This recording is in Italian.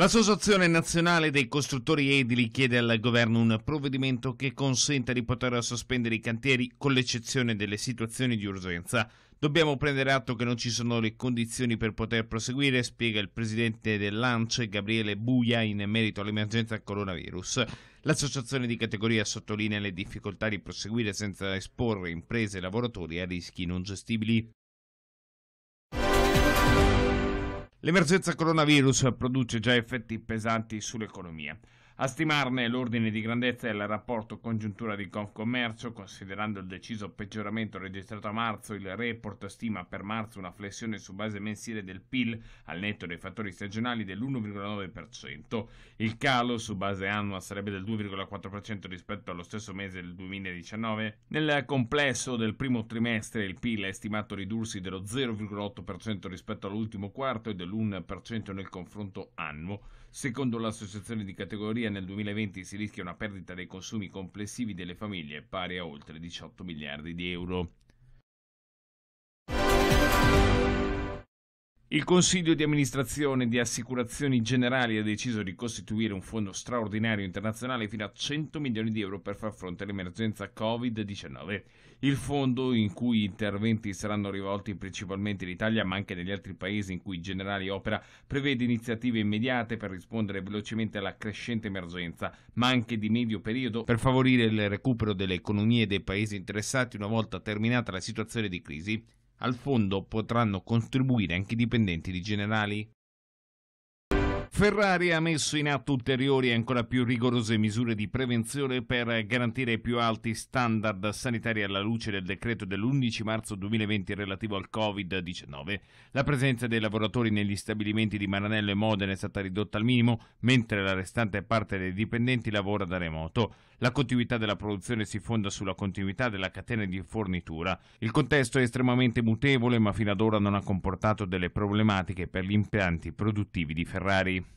L'Associazione Nazionale dei Costruttori Edili chiede al governo un provvedimento che consenta di poter sospendere i cantieri con l'eccezione delle situazioni di urgenza. Dobbiamo prendere atto che non ci sono le condizioni per poter proseguire, spiega il presidente dell'ANCE Gabriele Buia in merito all'emergenza coronavirus. L'associazione di categoria sottolinea le difficoltà di proseguire senza esporre imprese e lavoratori a rischi non gestibili. L'emergenza coronavirus produce già effetti pesanti sull'economia. A stimarne l'ordine di grandezza è il rapporto congiuntura di Confcommercio, considerando il deciso peggioramento registrato a marzo, il report stima per marzo una flessione su base mensile del PIL al netto dei fattori stagionali dell'1,9%. Il calo su base annua sarebbe del 2,4% rispetto allo stesso mese del 2019. Nel complesso del primo trimestre il PIL è stimato ridursi dello 0,8% rispetto all'ultimo quarto e dell'1% nel confronto annuo. Secondo l'associazione di categoria nel 2020 si rischia una perdita dei consumi complessivi delle famiglie pari a oltre 18 miliardi di euro. Il Consiglio di amministrazione di Assicurazioni Generali ha deciso di costituire un fondo straordinario internazionale fino a 100 milioni di euro per far fronte all'emergenza Covid-19. Il fondo, in cui interventi saranno rivolti principalmente in Italia ma anche negli altri paesi in cui Generali opera, prevede iniziative immediate per rispondere velocemente alla crescente emergenza, ma anche di medio periodo per favorire il recupero delle economie dei paesi interessati una volta terminata la situazione di crisi. Al fondo potranno contribuire anche i dipendenti di Generali Ferrari ha messo in atto ulteriori e ancora più rigorose misure di prevenzione per garantire i più alti standard sanitari alla luce del decreto dell'11 marzo 2020 relativo al Covid-19. La presenza dei lavoratori negli stabilimenti di Maranello e Modena è stata ridotta al minimo, mentre la restante parte dei dipendenti lavora da remoto. La continuità della produzione si fonda sulla continuità della catena di fornitura. Il contesto è estremamente mutevole, ma fino ad ora non ha comportato delle problematiche per gli impianti produttivi di Ferrari.